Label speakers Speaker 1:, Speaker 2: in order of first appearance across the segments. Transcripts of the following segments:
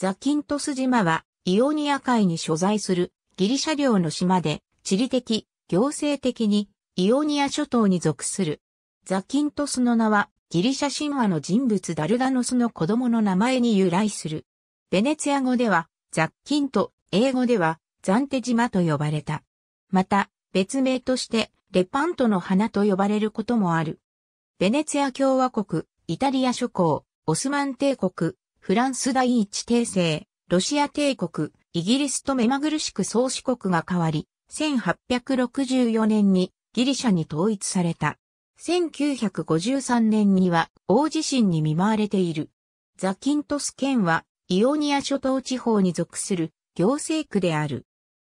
Speaker 1: ザキントス島はイオニア海に所在するギリシャ領の島で地理的、行政的にイオニア諸島に属する。ザキントスの名はギリシャ神話の人物ダルダノスの子供の名前に由来する。ベネツィア語ではザッキンと英語ではザンテ島と呼ばれた。また別名としてレパントの花と呼ばれることもある。ベネツィア共和国、イタリア諸侯、オスマン帝国、フランス第一帝政、ロシア帝国、イギリスと目まぐるしく宗主国が変わり、1864年にギリシャに統一された。1953年には大地震に見舞われている。ザキントス県はイオニア諸島地方に属する行政区である。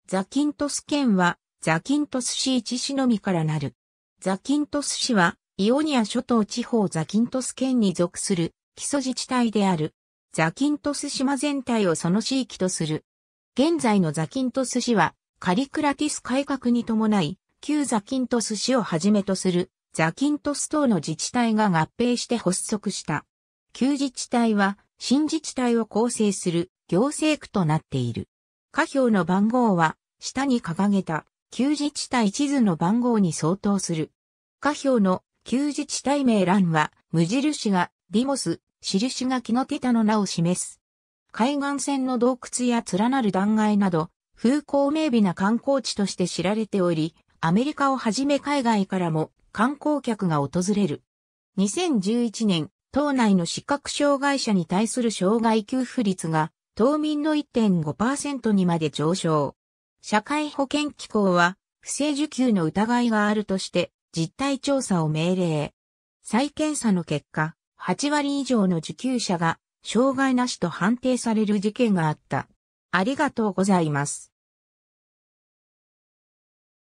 Speaker 1: ザキントス県はザキントス市一市のみからなる。ザキントス市はイオニア諸島地方ザキントス県に属する基礎自治体である。ザキントス島全体をその地域とする。現在のザキントス市は、カリクラティス改革に伴い、旧ザキントス市をはじめとする、ザキントス等の自治体が合併して発足した。旧自治体は、新自治体を構成する行政区となっている。下表の番号は、下に掲げた、旧自治体地図の番号に相当する。下表の旧自治体名欄は、無印が、ディモス、印が木のテタの名を示す。海岸線の洞窟や連なる断崖など、風光明媚な観光地として知られており、アメリカをはじめ海外からも観光客が訪れる。2011年、島内の視覚障害者に対する障害給付率が、島民の1.5%にまで上昇。社会保険機構は、不正受給の疑いがあるとして、実態調査を命令。再検査の結果、8割以上の受給者が障害なしと判定される事件があった。ありがとうございます。